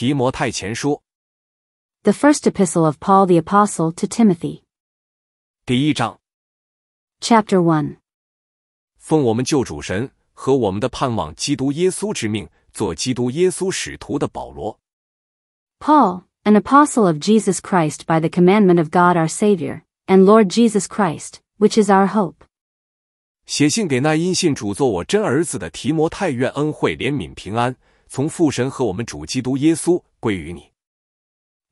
提摩太前书，The First Epistle of Paul the Apostle to Timothy, Timothy，第一章，Chapter an apostle of Jesus Christ by the commandment of God our Savior, and Lord Jesus Christ, which is our hope. 从父神和我们主基督耶稣归于你。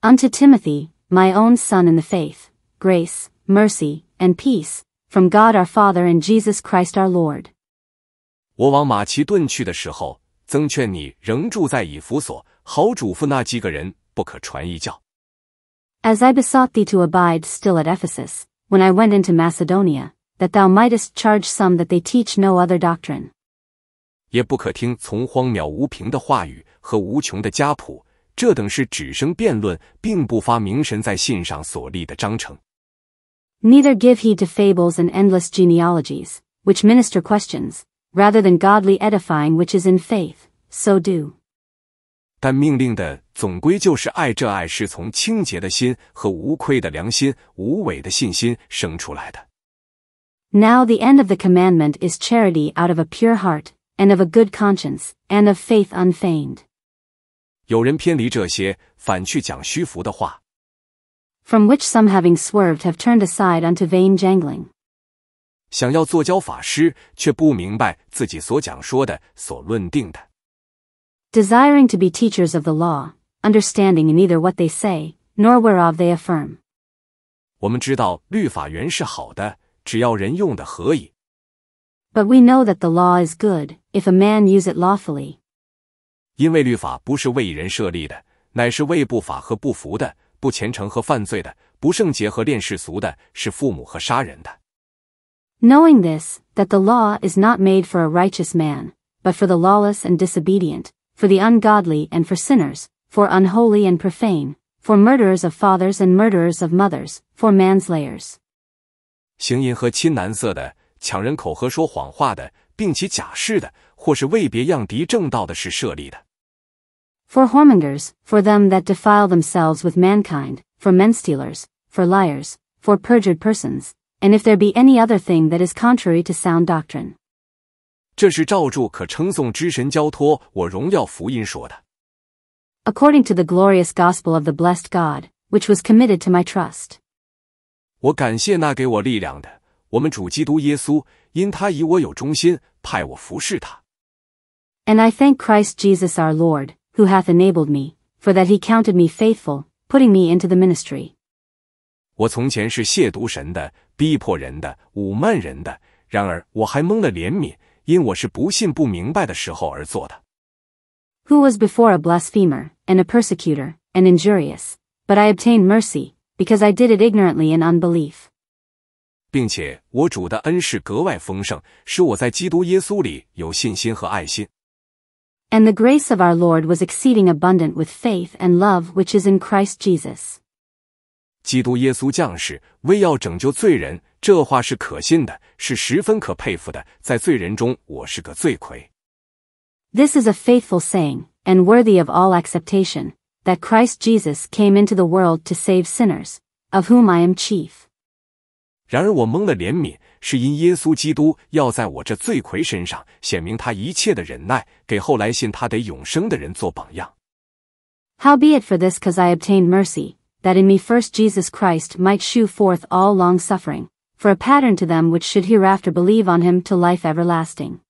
Unto Timothy, my own son in the faith, grace, mercy, and peace, from God our Father and Jesus Christ our Lord. 我往马其顿去的时候，曾劝你仍住在以弗所，好嘱咐那几个人不可传异教。As I besought thee to abide still at Ephesus, when I went into Macedonia, that thou mightest charge some that they teach no other doctrine. Neither give heed to fables and endless genealogies, which minister questions, rather than godly edifying which is in faith, so do. 但命令的总归就是爱，这爱是从清洁的心和无愧的良心、无伪的信心生出来的。Now the end of the commandment is charity out of a pure heart, and of a good conscience, and of faith unfeigned. 有人偏离这些，反去讲虚浮的话。From which some having swerved have turned aside unto vain jangling. 想要做教法师，却不明白自己所讲说的、所论定的。Desiring to be teachers of the law, understanding neither what they say, nor whereof they affirm. 我们知道律法原是好的，只要人用的合宜。but we know that the law is good if a man use it lawfully. 因为律法不是为人设立的，乃是为不法和不服的、不虔诚和犯罪的、不圣洁和恋世俗的，是父母和杀人的。Knowing this, that the law is not made for a righteous man, but for the lawless and disobedient, for the ungodly and for sinners, for unholy and profane, for murderers of fathers and murderers of mothers, for manslayers. 行淫和亲男色的，抢人口和说谎话的，并起假誓的，或是为别样敌正道的事设立的。For whoremongers, for them that defile themselves with mankind, for men stealers, for liars, for perjured persons, and if there be any other thing that is contrary to sound doctrine. 这是照住可称颂之神交托我荣耀福音说的。According to the glorious gospel of the blessed God, which was committed to my trust. 我感谢那给我力量的。我们主基督耶稣因他以我有忠心，派我服侍他。And I thank Christ Jesus our Lord, who hath enabled me, for that he counted me faithful, putting me into the ministry. 我从前是亵渎神的、逼迫人的、侮慢人的，然而我还蒙了怜悯，因我是不信不明白的时候而做的。Who was before a blasphemer and a persecutor and injurious, but I obtained mercy, because I did it ignorantly in unbelief. 并且我主的恩是格外丰盛，使我在基督耶稣里有信心和爱心。And the grace of our Lord was exceeding abundant with faith and love which is in Christ Jesus. 基督耶稣降世，为要拯救罪人，这话是可信的，是十分可佩服的。在罪人中，我是个罪魁。This is a faithful saying, and worthy of all acceptation, that Christ Jesus came into the world to save sinners, of whom I am chief. 然而我蒙了怜悯，是因耶稣基督要在我这罪魁身上显明他一切的忍耐，给后来信他得永生的人做榜样。How be it for this? c a u s e I obtained mercy, that in me first Jesus Christ might shew forth all long suffering, for a pattern to them which should hereafter believe on him to life everlasting.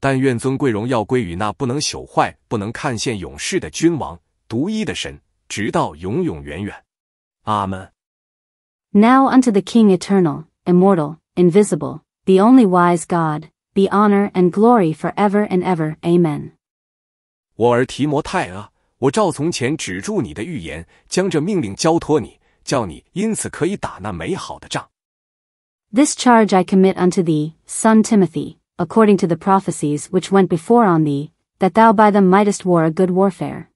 但愿尊贵荣耀归于那不能朽坏、不能看见永世的君王，独一的神，直到永永远远。阿门。Now unto the King eternal, immortal, invisible, the only wise God, be honor and glory for ever and ever. Amen. 我儿提摩太啊，我照从前止住你的预言，将这命令交托你，叫你因此可以打那美好的仗。This charge I commit unto thee, son Timothy, according to the prophecies which went before on thee, that thou by them mightest war a good warfare.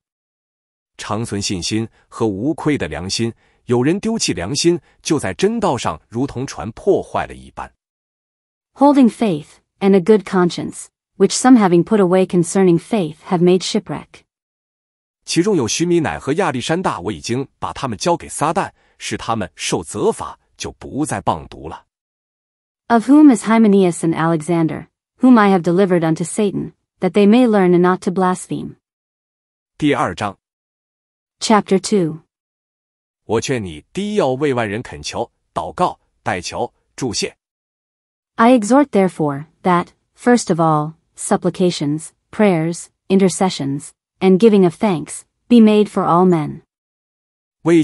常存信心和无愧的良心，有人丢弃良心，就在真道上如同船破坏了一般。Holding faith and a good conscience, which some having put away concerning faith have made shipwreck. 其中有徐米乃和亚历山大，我已经把他们交给撒旦，使他们受责罚，就不再谤读了。Of whom is Hymenaeus and Alexander, whom I have delivered unto Satan, that they may learn not to blaspheme.，Chapter two. I exhort therefore that, first of all, supplications, prayers, intercessions, and giving of thanks be made for all men. For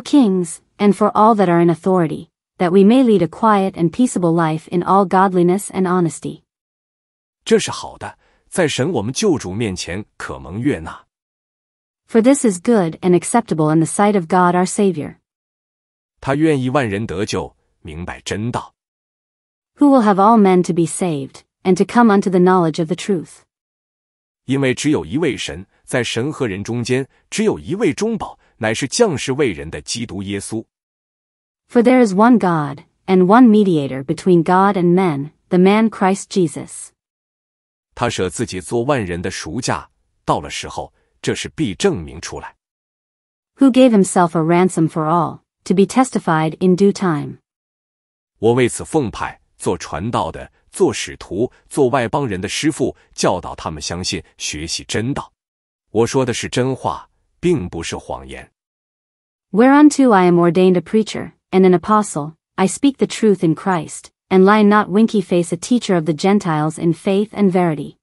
kings and for all that are in authority, that we may lead a quiet and peaceable life in all godliness and honesty. 这是好的。在神我们救主面前可蒙悦纳。For this is good and acceptable in the sight of God our Savior. 他愿意万人得救，明白真道。Who will have all men to be saved and to come unto the knowledge of the truth? For there is one God and one mediator between God and men, the man Christ Jesus. 他舍自己做万人的赎价，到了时候，这是必证明出来。Who gave himself a ransom for all, to be testified in due time？我为此奉派做传道的，做使徒，做外邦人的师傅，教导他们相信、学习真道。我说的是真话，并不是谎言。Whereunto I am ordained a preacher and an apostle, I speak the truth in Christ, and lie not winky face a teacher of the Gentiles in faith and verity.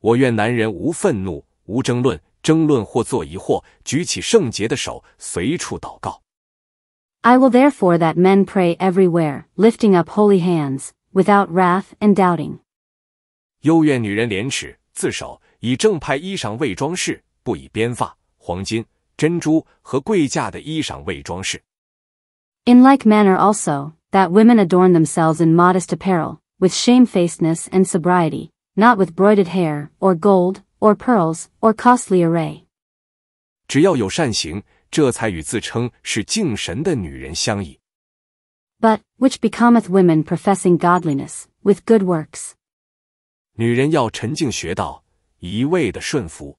我愿男人无愤怒、无争论、争论或做疑惑，举起圣洁的手，随处祷告。I will therefore that men pray everywhere, lifting up holy hands, without wrath and doubting. 又愿女人廉耻自守，以正派衣裳为装饰，不以编发、黄金、珍珠和贵价的衣裳为装饰。In like manner also, that women adorn themselves in modest apparel, with shamefacedness and sobriety, not with broided hair, or gold, or pearls, or costly array. but, which becometh women professing godliness with good works？女人要沉静学道，一味的顺服。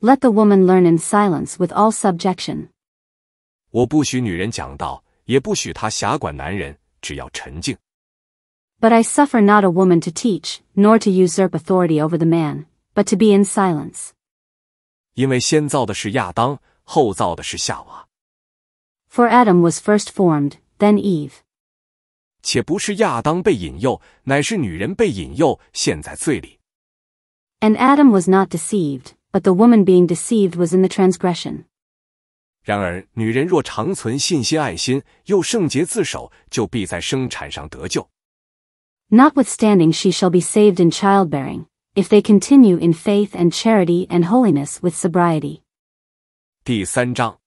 Let the woman learn in silence with all subjection。我不许女人讲道，也不许他辖管男人，只要沉静。But I suffer not a woman to teach, nor to usurp authority over the man, but to be in silence. 因为先造的是亚当，后造的是夏娃。For Adam was first formed, then Eve. 且不是亚当被引诱，乃是女人被引诱，陷在罪里。And Adam was not deceived, but the woman being deceived was in the transgression. Notwithstanding, she shall be saved in childbearing, if they continue in faith and charity and holiness with sobriety. 第三章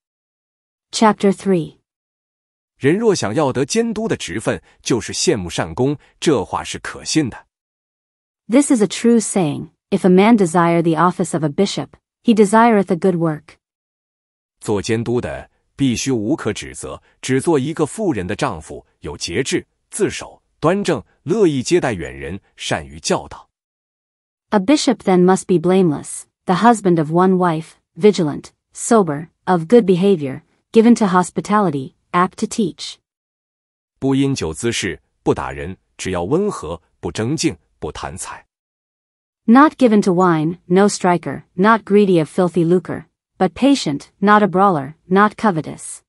，Chapter Three。人若想要得监督的职分，就是羡慕善功，这话是可信的。This is a true saying. If a man desire the office of a bishop, he desireth a good work. 做监督的必须无可指责，只做一个富人的丈夫，有节制、自守、端正，乐意接待远人，善于教导。A bishop then must be blameless, the husband of one wife, vigilant, sober, of good behavior, given to hospitality, apt to teach. 不因酒滋事，不打人，只要温和，不争竞，不贪财。Not given to wine, no striker, not greedy of filthy lucre, but patient, not a brawler, not covetous.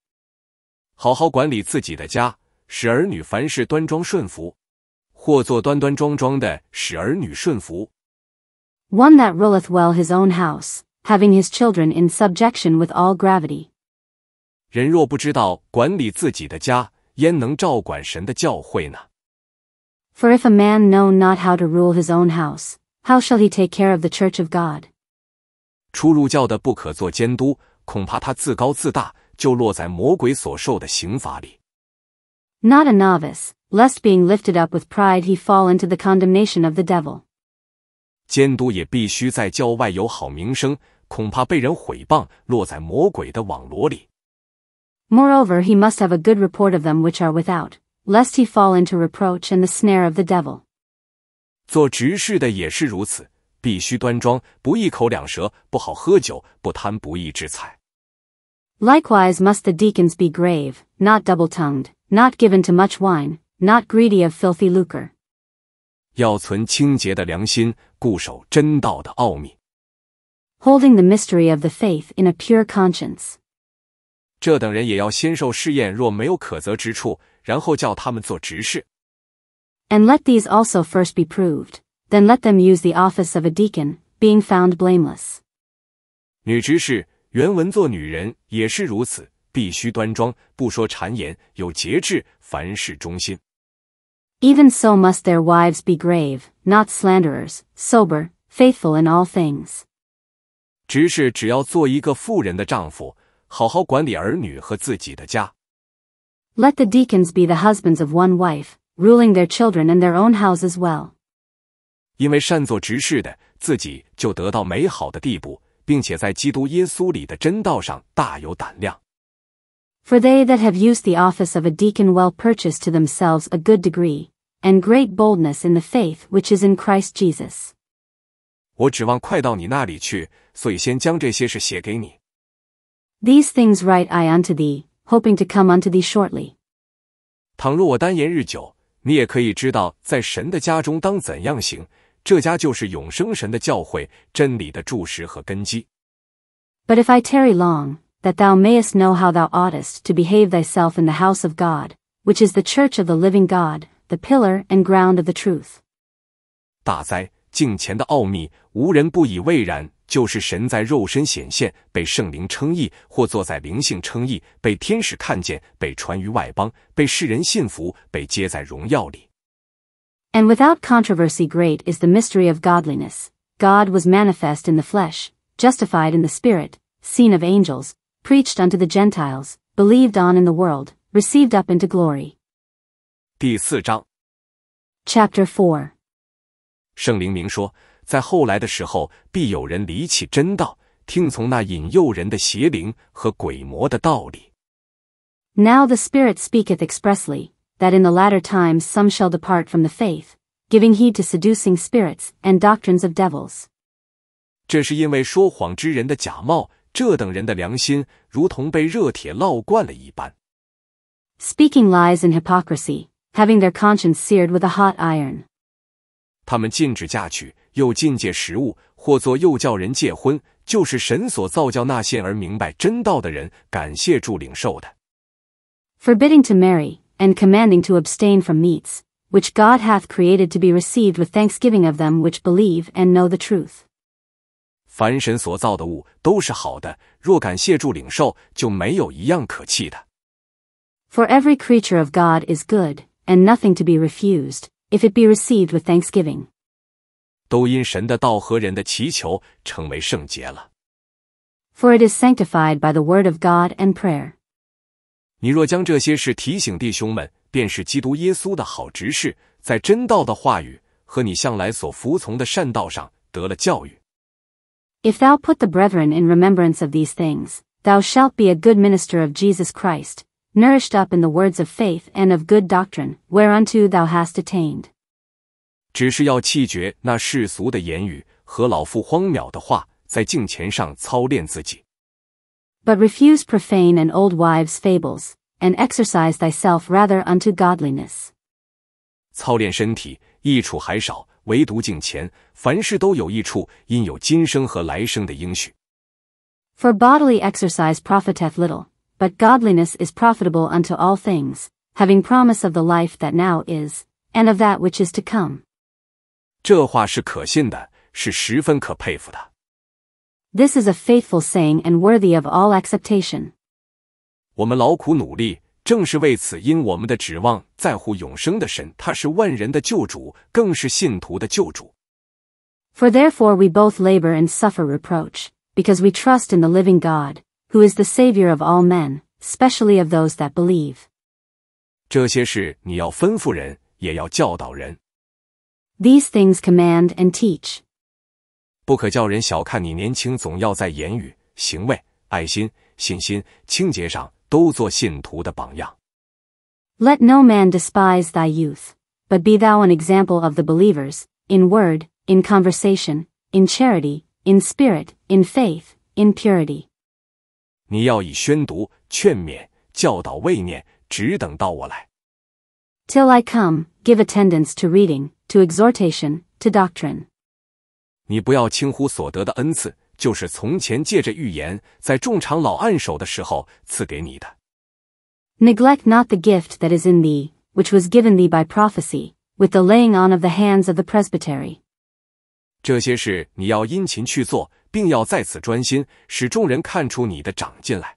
好好管理自己的家，使儿女凡事端庄顺服，或做端端庄庄的，使儿女顺服。One that ruleth well his own house, having his children in subjection with all gravity. 人若不知道管理自己的家，焉能照管神的教诲呢？For if a man know not how to rule his own house, how shall he take care of the church of God? 出入教的不可做监督，恐怕他自高自大，就落在魔鬼所受的刑罚里。Not a novice, lest being lifted up with pride he fall into the condemnation of the devil. 监督也必须在教外有好名声，恐怕被人毁谤，落在魔鬼的网罗里。Moreover, he must have a good report of them which are without, lest he fall into reproach and the snare of the devil. 做执事的也是如此。必须端庄，不一口两舌，不好喝酒，不贪不义之财。Likewise must the deacons be grave, not double-tongued, not given to much wine, not greedy of filthy lucre. 要存清洁的良心，固守真道的奥秘。Holding the mystery of the faith in a pure conscience. 这等人也要先受试验，若没有可责之处，然后叫他们做执事。And let these also first be proved then let them use the office of a deacon, being found blameless. 女执事，原文做女人也是如此，必须端庄，不说谗言，有节制，凡事忠心。Even so must their wives be grave, not slanderers, sober, faithful in all things. 执事只要做一个富人的丈夫，好好管理儿女和自己的家。Let the deacons be the husbands of one wife, ruling their children and their own houses well. 因为善做执事的，自己就得到美好的地步，并且在基督耶稣里的真道上大有胆量。For they that have used the office of a deacon well purchase to themselves a good degree, and great boldness in the faith which is in Christ Jesus. 我指望快到你那里去，所以先将这些事写给你。These things write I unto thee, hoping to come unto thee shortly. 倘若我单言日久，你也可以知道在神的家中当怎样行，这家就是永生神的教诲、真理的注石和根基。But if I tarry long, that thou mayest know how thou oughtest to behave thyself in the house of God, which is the church of the living God, the pillar and ground of the truth. 大灾镜前的奥秘，无人不以为然。就是神在肉身显现，被圣灵称义，或坐在灵性称义，被天使看见，被传于外邦，被世人信服，被接在荣耀里。And without controversy great is the mystery of godliness. God was manifest in the flesh, justified in the spirit, seen of angels, preached unto the Gentiles, believed on in the world, received up into glory. 第四章，Chapter Four。圣灵明说，在后来的时候，必有人离弃真道，听从那引诱人的邪灵和鬼魔的道理。Now the Spirit speaketh expressly that in the latter times some shall depart from the faith, giving heed to seducing spirits and doctrines of devils. 这是因为说谎之人的假冒，这等人的良心如同被热铁烙惯了一般。Speaking lies and hypocrisy, having their conscience seared with a hot iron. 他们禁止嫁娶，又禁戒食物，或作又叫人戒婚，就是神所造教那些而明白真道的人，感谢助领受的。Forbidding to marry, and commanding to abstain from meats, which God hath created to be received with thanksgiving of them which believe and know the truth。凡神所造的物都是好的，若感谢助领受，就没有一样可弃的。For every creature of God is good, and nothing to be refused, if it be received with thanksgiving. 都因神的道和人的祈求成为圣洁了。For it is sanctified by the word of God and prayer. 你若将这些事提醒弟兄们，便是基督耶稣的好执事，在真道的话语和你向来所服从的善道上得了教育。If thou put the brethren in remembrance of these things, thou shalt be a good minister of Jesus Christ, nourished up in the words of faith and of good doctrine, whereunto thou hast attained. 只是要弃绝那世俗的言语和老父荒谬的话，在镜前上操练自己。But refuse profane and old wives' fables, and exercise thyself rather unto godliness. 操练身体，益处还少，唯独敬虔，凡事都有益处，因有今生和来生的应许。For bodily exercise profiteth little, but godliness is profitable unto all things, having promise of the life that now is, and of that which is to come. 这话是可信的，是十分可佩服的。this is a faithful saying and worthy of all acceptation. 我们劳苦努力，正是为此，因我们的指望在乎永生的神，他是万人的救主，更是信徒的救主。For therefore we both labor and suffer reproach, because we trust in the living God, who is the Savior of all men, especially of those that believe. 这些事你要吩咐人，也要教导人。These things command and teach. 不可叫人小看你年轻，总要在言语、行为、爱心、信心、清洁上都做信徒的榜样。Let no man despise thy youth, but be thou an example of the believers, in word, in conversation, in charity, in spirit, in faith, in purity. 你要以宣读、劝勉、教导、慰念，只等到我来。Till I come, give attendance to reading, to exhortation, to doctrine. 你不要轻忽所得的恩赐，就是从前借着预言在众长老按手的时候赐给你的。Neglect not the gift that is in thee, which was given thee by prophecy, with the laying on of the hands of the presbytery. 这些事你要殷勤去做，并要在此专心，使众人看出你的长进来。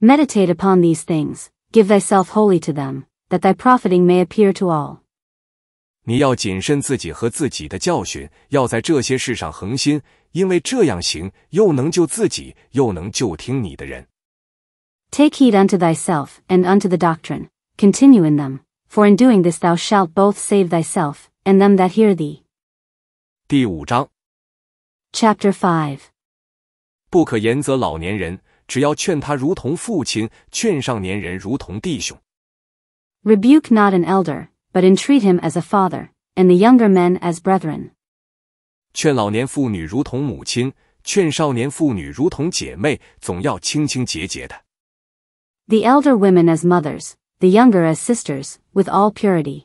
Meditate upon these things, give thyself wholly to them, that thy profiting may appear to all. 你要谨慎自己和自己的教训，要在这些事上恒心，因为这样行又能救自己，又能救听你的人。Take heed unto thyself and unto the doctrine, continue in them, for in doing this thou shalt both save thyself and them that hear thee. 第五章，Chapter Rebuke not an elder but entreat him as a father, and the younger men as brethren. 劝老年妇女如同母亲，劝少年妇女如同姐妹，总要清清节节的。The elder women as mothers, the younger as sisters, with all purity.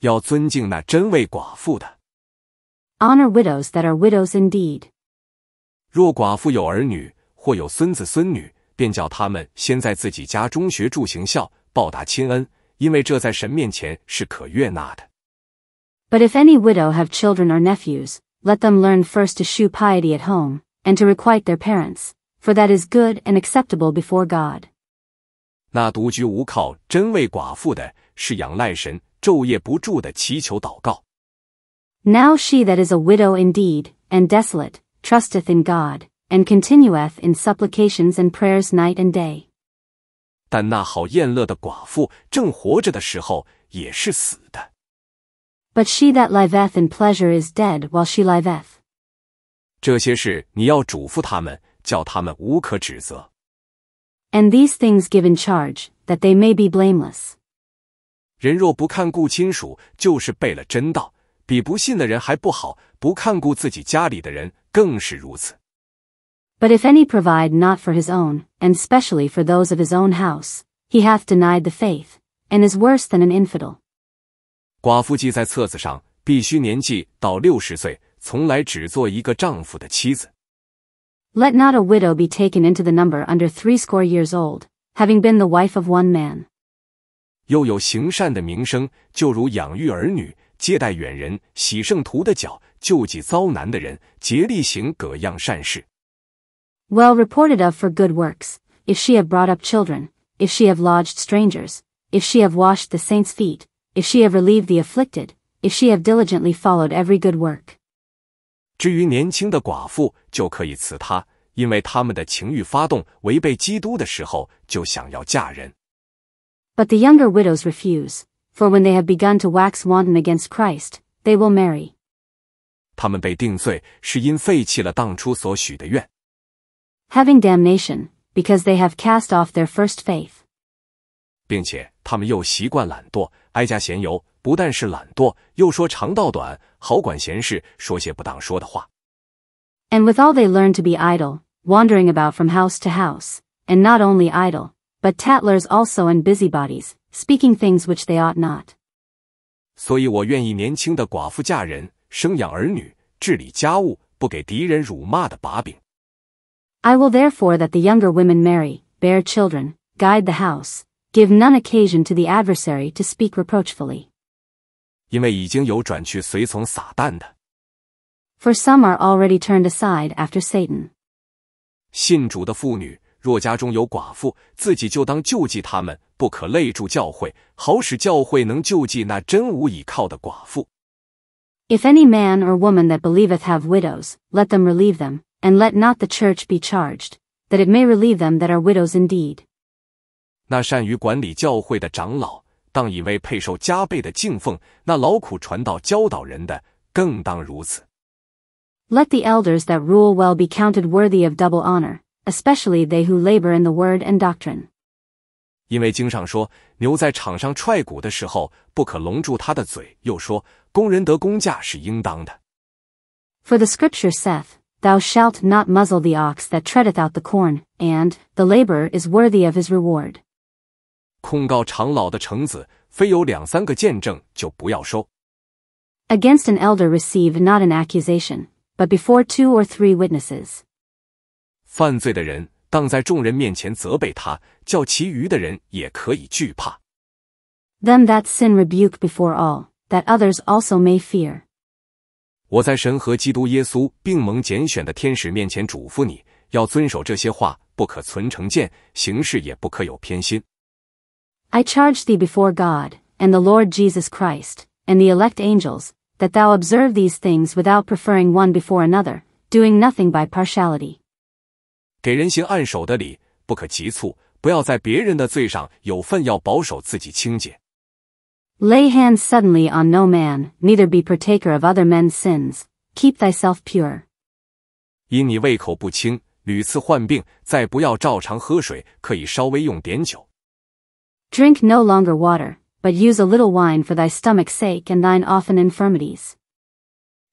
要尊敬那真为寡妇的。Honor widows that are widows indeed. 若寡妇有儿女或有孙子孙女，便叫他们先在自己家中学住行孝，报答亲恩，因为这在神面前是可悦纳的。But if any widow have children or nephews, let them learn first to shew piety at home, and to requite their parents, for that is good and acceptable before God. 那独居无靠、真为寡妇的，是仰赖神，昼夜不住的祈求祷告。Now she that is a widow indeed, and desolate, trusteth in God, and continueth in supplications and prayers night and day. 但那好厌乐的寡妇，正活着的时候也是死的。But she that liveth in pleasure is dead while she liveth. 这些事你要嘱咐他们，叫他们无可指责。And these things give in charge that they may be blameless. 人若不看顾亲属，就是背了真道，比不信的人还不好。不看顾自己家里的人，更是如此。But if any provide not for his own, and specially for those of his own house, he hath denied the faith, and is worse than an infidel. 寡妇记在册子上，必须年纪到六十岁，从来只做一个丈夫的妻子。Let not a widow be taken into the number under threescore years old, having been the wife of one man. 又有行善的名声，就如养育儿女、接待远人、洗圣徒的脚、救济遭难的人，竭力行各样善事。well reported of for good works, if she have brought up children, if she have lodged strangers, if she have washed the saints' feet, if she have relieved the afflicted, if she have diligently followed every good work. But the younger widows refuse, for when they have begun to wax wanton against Christ, they will marry. 他们被定罪，是因废弃了当初所许的愿。having damnation, because they have cast off their first faith. faith。并且他们又习惯懒惰，哀家闲游，不但是懒惰，又说长道短，好管闲事，说些不当说的话。And withal they learn to be idle, wandering about from house to house, and not only idle, but tattlers also and busybodies, speaking things which they ought not. 所以我愿意年轻的寡妇嫁人，生养儿女，治理家务，不给敌人辱骂的把柄。I will therefore that the younger women marry, bear children, guide the house, give none occasion to the adversary to speak reproachfully. 因为已经有转去随从撒旦的。For some are already turned aside after Satan. 信主的妇女，若家中有寡妇，自己就当救济他们，不可累住教会，好使教会能救济那真无倚靠的寡妇。If any man or woman that believeth have widows, let them relieve them, and let not the church be charged, that it may relieve them that are widows indeed. 那善于管理教会的长老，当以为配受加倍的敬奉；那劳苦传道教导人的，更当如此。Let the elders that rule well be counted worthy of double honor, especially they who labor in the word and doctrine. 因为经上说，牛在场上踹鼓的时候，不可笼住它的嘴；又说，工人得工价是应当的。For the scripture saith, Thou shalt not muzzle the ox that treadeth out the corn, and, the laborer is worthy of his reward. 控告长老的橙子，非有两三个见证就不要收。Against an elder receive not an accusation, but before two or three witnesses. 犯罪的人当在众人面前责备他，叫其余的人也可以惧怕。Them that sin rebuke before all, that others also may fear. 我在神和基督耶稣并蒙拣选的天使面前嘱咐你，要遵守这些话，不可存成见，行事也不可有偏心。I charge thee before God and the Lord Jesus Christ and the elect angels, that thou observe these things without preferring one before another, doing nothing by partiality. 给人行按手的礼，不可急促，不要在别人的罪上有份，要保守自己清洁。Lay hands suddenly on no man, neither be partaker of other men's sins, keep thyself pure. 因你胃口不清，屡次患病，再不要照常喝水，可以稍微用点酒。Drink no longer water, but use a little wine for thy stomach's sake and thine often infirmities.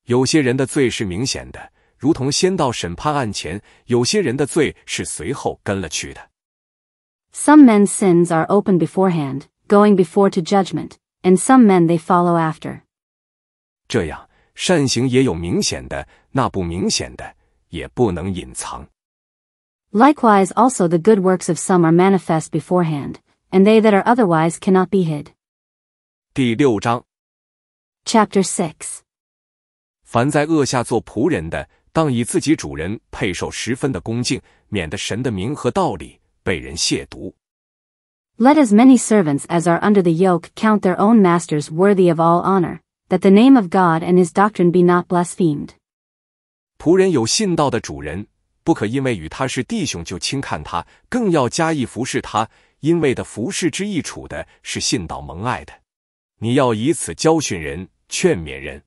有些人的罪是明显的，如同先到审判案前；有些人的罪是随后跟了去的。Some men's sins are open beforehand, going before to judgment, and some men they follow after. 这样，善行也有明显的，那不明显的也不能隐藏。Likewise, also the good works of some are manifest beforehand, and they that are otherwise cannot be hid. 第六章，Chapter Six。凡在恶下做仆人的，当以自己主人配受十分的恭敬，免得神的名和道理被人亵渎。let as many servants as are under the yoke count their own masters worthy of all honor, that the name of God and his doctrine be not blasphemed. 仆人有信道的主人，不可因为与他是弟兄就轻看他，更要加以服侍他，因为的服侍之益处的是信道蒙爱的。你要以此教训人，劝勉人。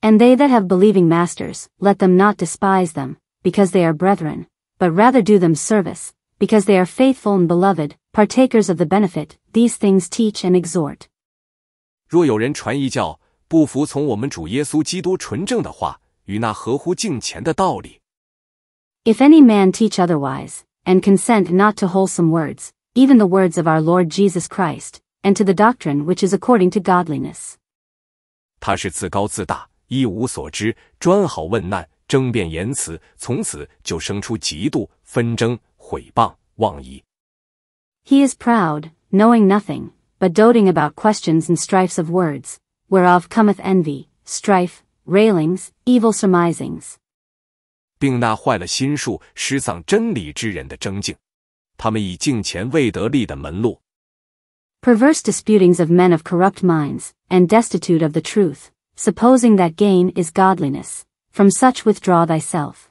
And they that have believing masters, let them not despise them, because they are brethren, but rather do them service, because they are faithful and beloved, partakers of the benefit, these things teach and exhort. 若有人传异教，不服从我们主耶稣基督纯正的话与那合乎敬虔的道理。If any man teach otherwise, and consent not to wholesome words, even the words of our Lord Jesus Christ, and to the doctrine which is according to godliness. 他是自高自大，一无所知，专好问难，争辩言辞，从此就生出嫉妒、纷争、毁谤、妄议。He is proud, knowing nothing, but doting about questions and strifes of words, whereof cometh envy, strife, railings, evil surmisings. 并那坏了心术、失丧真理之人的争竞，他们以敬钱未得利的门路。Perverse disputings of men of corrupt minds, and destitute of the truth, supposing that gain is godliness. From such withdraw thyself.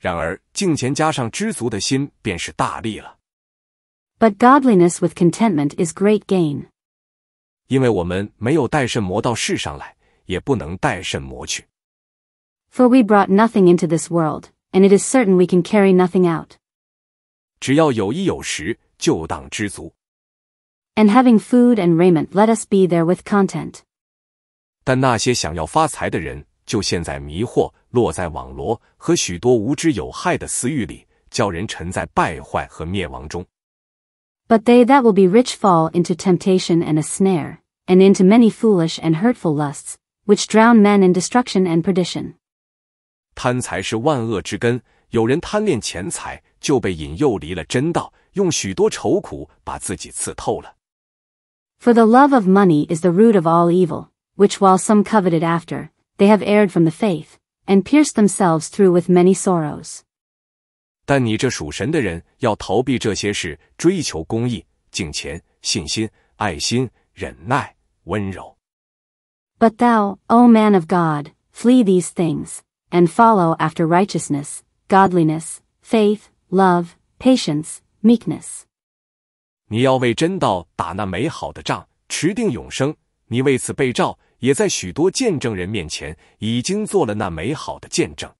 然而，敬虔加上知足的心，便是大力了。But godliness with contentment is great gain. 因为我们没有带肾魔到世上来，也不能带肾魔去。For we brought nothing into this world, and it is certain we can carry nothing out. 只要有衣有食，就当知足。And having food and raiment, let us be there with content. 但那些想要发财的人。就陷在迷惑、落在网罗和许多无知有害的私欲里，叫人沉在败坏和灭亡中。But they that will be rich fall into temptation and a snare, and into many foolish and hurtful lusts, which drown men in destruction and perdition. 贪财是万恶之根，有人贪恋钱财，就被引诱离了真道，用许多愁苦把自己刺透了。For the love of money is the root of all evil, which while some coveted after, they have erred from the faith, and pierced themselves through with many sorrows. 但你这属神的人要逃避这些事，追求公义、敬虔、信心、爱心、忍耐、温柔。But thou, O man of God, flee these things, and follow after righteousness, godliness, faith, love, patience, meekness. 你要为真道打那美好的仗，持定永生。你为此被召，也在许多见证人面前已经做了那美好的见证。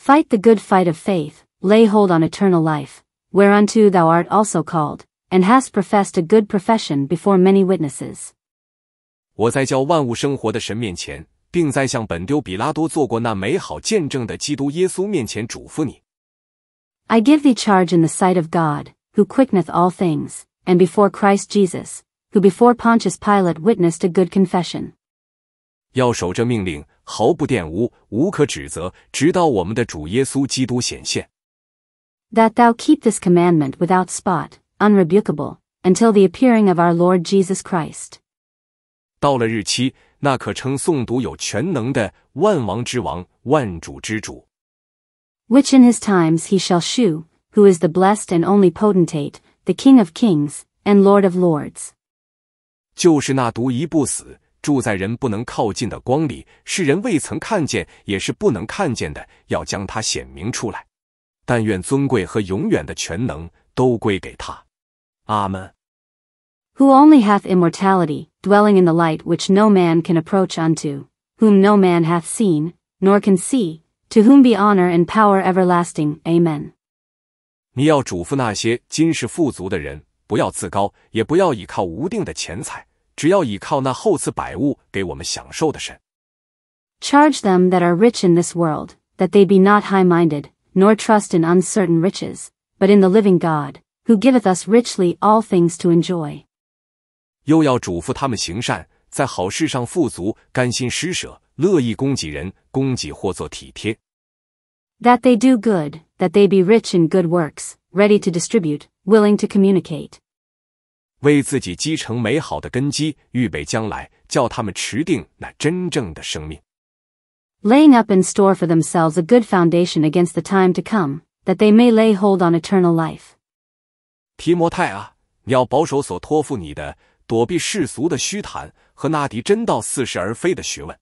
Fight the good fight of faith, lay hold on eternal life, whereunto thou art also called, and hast professed a good profession before many witnesses. 我在叫万物生活的神面前，并在向本丢比拉多做过那美好见证的基督耶稣面前嘱咐你。I give thee charge in the sight of God, who quickeneth all things, and before Christ Jesus, who before Pontius Pilate witnessed a good confession. 要守着命令，毫不玷污，无可指责，直到我们的主耶稣基督显现。That thou keep this commandment without spot, unrebukable, until the appearing of our Lord Jesus Christ. which in his times he shall shew, who is the blessed and only potentate, the King of kings, and Lord of lords. 就是那独一不死，住在人不能靠近的光里，世人未曾看见，也是不能看见的。要将它显明出来，但愿尊贵和永远的全能都归给他。阿门。Who only hath immortality, dwelling in the light which no man can approach unto, whom no man hath seen nor can see, to whom be h o n o r and power everlasting. Amen. 你要嘱咐那些今世富足的人，不要自高，也不要倚靠无定的钱财。只要倚靠那厚赐百物给我们享受的神。Charge them that are rich in this world, that they be not high-minded, nor trust in uncertain riches, but in the living God, who giveth us richly all things to enjoy. 又要嘱咐他们行善，在好事上富足，甘心施舍，乐意供给人，供给或作体贴。That they do good, that they be rich in good works, ready to distribute, willing to communicate. 为自己积成美好的根基，预备将来，叫他们持定那真正的生命。Laying up in store for themselves a good foundation against the time to come, that they may lay hold on eternal life. 提摩太啊，你要保守所托付你的，躲避世俗的虚谈和那敌真道似是而非的学问。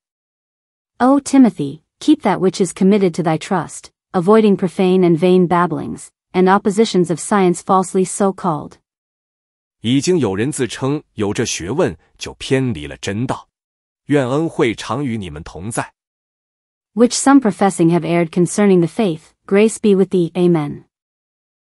O Timothy, keep that which is committed to thy trust, avoiding profane and vain babblings, and oppositions of science falsely so called. 已经有人自称有这学问，就偏离了真道。愿恩惠常与你们同在。Which some professing have erred concerning the faith. Grace be with thee. Amen.